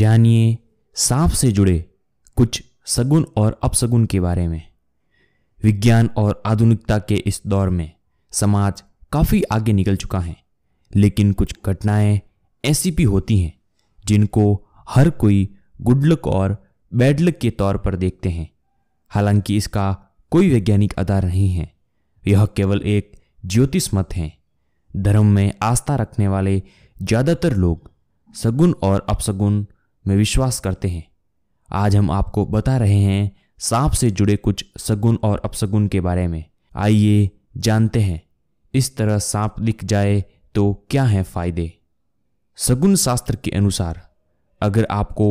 जानिए सांप से जुड़े कुछ सगुन और अपसगुन के बारे में विज्ञान और आधुनिकता के इस दौर में समाज काफ़ी आगे निकल चुका है लेकिन कुछ घटनाएं ऐसी भी होती हैं जिनको हर कोई गुडलक और बैडलक के तौर पर देखते हैं हालांकि इसका कोई वैज्ञानिक आधार नहीं है यह केवल एक ज्योतिष मत है धर्म में आस्था रखने वाले ज़्यादातर लोग सगुन और अपसगुन में विश्वास करते हैं आज हम आपको बता रहे हैं सांप से जुड़े कुछ सगुन और अपसगुन के बारे में आइए जानते हैं इस तरह सांप दिख जाए तो क्या हैं फायदे सगुन शास्त्र के अनुसार अगर आपको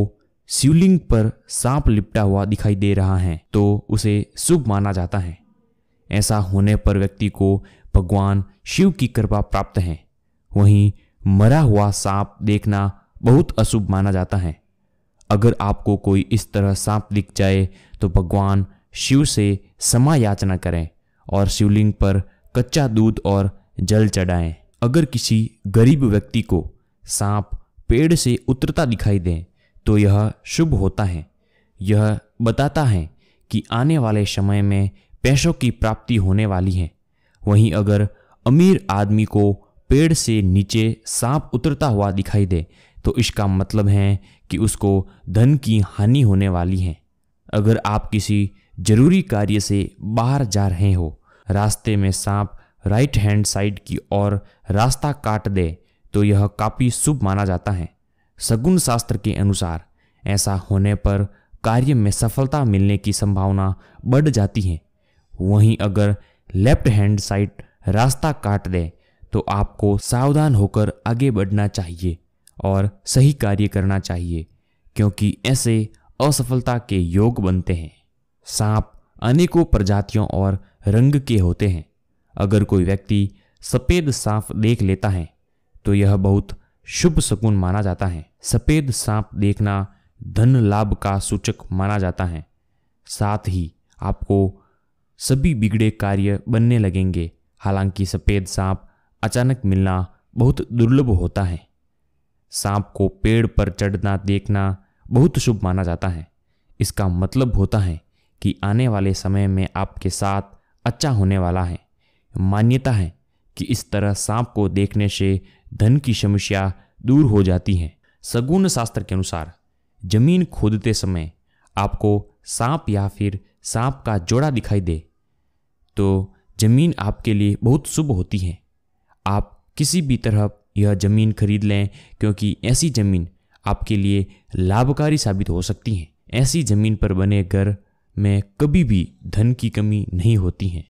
शिवलिंग पर सांप लिपटा हुआ दिखाई दे रहा है तो उसे शुभ माना जाता है ऐसा होने पर व्यक्ति को भगवान शिव की कृपा प्राप्त है वहीं मरा हुआ सांप देखना बहुत अशुभ माना जाता है अगर आपको कोई इस तरह सांप दिख जाए तो भगवान शिव से समा याचना करें और शिवलिंग पर कच्चा दूध और जल चढ़ाएं। अगर किसी गरीब व्यक्ति को सांप पेड़ से उतरता दिखाई दे तो यह शुभ होता है यह बताता है कि आने वाले समय में पैसों की प्राप्ति होने वाली है वहीं अगर अमीर आदमी को पेड़ से नीचे सांप उतरता हुआ दिखाई दे तो इसका मतलब है कि उसको धन की हानि होने वाली है अगर आप किसी जरूरी कार्य से बाहर जा रहे हो रास्ते में सांप राइट हैंड साइड की ओर रास्ता काट दे तो यह काफ़ी शुभ माना जाता है सगुन शास्त्र के अनुसार ऐसा होने पर कार्य में सफलता मिलने की संभावना बढ़ जाती है वहीं अगर लेफ्ट हैंड साइड रास्ता काट दे तो आपको सावधान होकर आगे बढ़ना चाहिए और सही कार्य करना चाहिए क्योंकि ऐसे असफलता के योग बनते हैं सांप अनेकों प्रजातियों और रंग के होते हैं अगर कोई व्यक्ति सफ़ेद सांप देख लेता है तो यह बहुत शुभ शकुन माना जाता है सफ़ेद सांप देखना धन लाभ का सूचक माना जाता है साथ ही आपको सभी बिगड़े कार्य बनने लगेंगे हालांकि सफ़ेद सांप अचानक मिलना बहुत दुर्लभ होता है सांप को पेड़ पर चढ़ना देखना बहुत शुभ माना जाता है इसका मतलब होता है कि आने वाले समय में आपके साथ अच्छा होने वाला है मान्यता है कि इस तरह सांप को देखने से धन की समस्या दूर हो जाती है सगुण शास्त्र के अनुसार जमीन खोदते समय आपको सांप या फिर सांप का जोड़ा दिखाई दे तो जमीन आपके लिए बहुत शुभ होती है आप किसी भी तरह यह ज़मीन खरीद लें क्योंकि ऐसी ज़मीन आपके लिए लाभकारी साबित हो सकती है ऐसी ज़मीन पर बने घर में कभी भी धन की कमी नहीं होती है